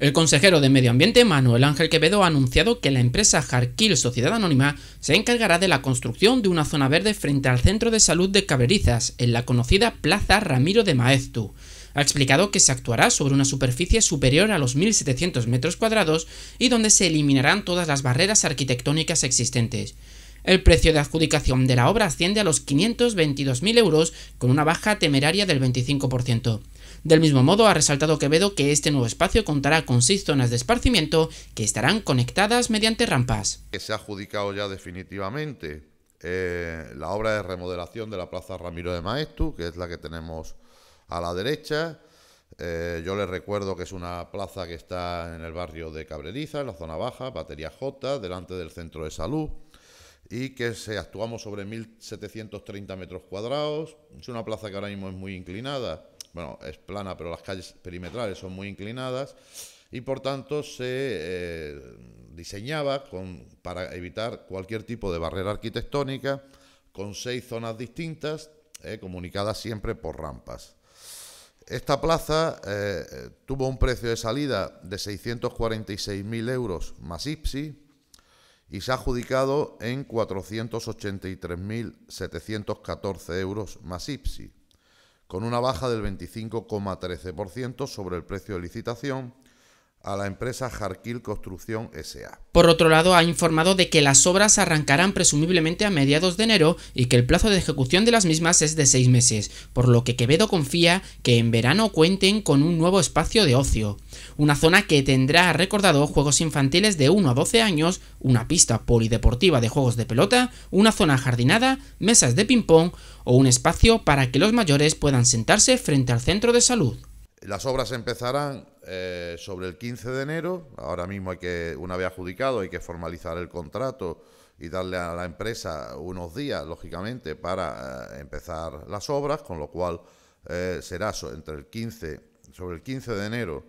El consejero de Medio Ambiente, Manuel Ángel Quevedo, ha anunciado que la empresa Jarquil Sociedad Anónima se encargará de la construcción de una zona verde frente al Centro de Salud de Caberizas, en la conocida Plaza Ramiro de Maeztu. Ha explicado que se actuará sobre una superficie superior a los 1.700 metros cuadrados y donde se eliminarán todas las barreras arquitectónicas existentes. El precio de adjudicación de la obra asciende a los 522.000 euros, con una baja temeraria del 25%. Del mismo modo, ha resaltado Quevedo que este nuevo espacio contará con seis zonas de esparcimiento que estarán conectadas mediante rampas. se ha adjudicado ya definitivamente eh, la obra de remodelación de la Plaza Ramiro de Maestu, que es la que tenemos a la derecha. Eh, yo les recuerdo que es una plaza que está en el barrio de Cabreriza, en la zona baja, Batería J, delante del centro de salud, y que se actuamos sobre 1.730 metros cuadrados. Es una plaza que ahora mismo es muy inclinada bueno, es plana, pero las calles perimetrales son muy inclinadas y por tanto se eh, diseñaba para evitar cualquier tipo de barrera arquitectónica con seis zonas distintas, eh, comunicadas siempre por rampas. Esta plaza eh, tuvo un precio de salida de 646.000 euros más IPSI y se ha adjudicado en 483.714 euros más IPSI con una baja del 25,13% sobre el precio de licitación a la empresa Jarquil Construcción SA. Por otro lado, ha informado de que las obras arrancarán presumiblemente a mediados de enero y que el plazo de ejecución de las mismas es de seis meses, por lo que Quevedo confía que en verano cuenten con un nuevo espacio de ocio. Una zona que tendrá, recordado, juegos infantiles de 1 a 12 años, una pista polideportiva de juegos de pelota, una zona jardinada, mesas de ping-pong o un espacio para que los mayores puedan sentarse frente al centro de salud. Las obras empezarán eh, sobre el 15 de enero. Ahora mismo hay que, una vez adjudicado, hay que formalizar el contrato y darle a la empresa unos días, lógicamente, para eh, empezar las obras, con lo cual eh, será entre el 15, sobre el 15 de enero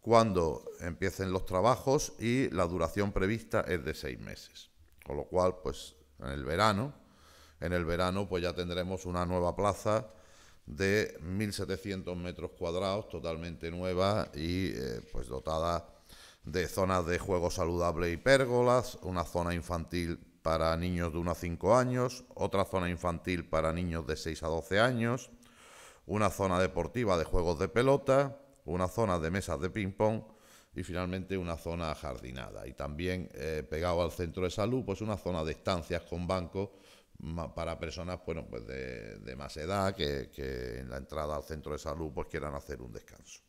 cuando empiecen los trabajos y la duración prevista es de seis meses. Con lo cual, pues en el verano, en el verano pues ya tendremos una nueva plaza de 1.700 metros cuadrados, totalmente nueva y eh, pues dotada de zonas de juego saludable y pérgolas, una zona infantil para niños de 1 a 5 años, otra zona infantil para niños de 6 a 12 años, una zona deportiva de juegos de pelota, una zona de mesas de ping-pong y finalmente una zona jardinada. Y también eh, pegado al centro de salud, pues una zona de estancias con bancos para personas pues de, más edad que, en la entrada al centro de salud pues quieran hacer un descanso.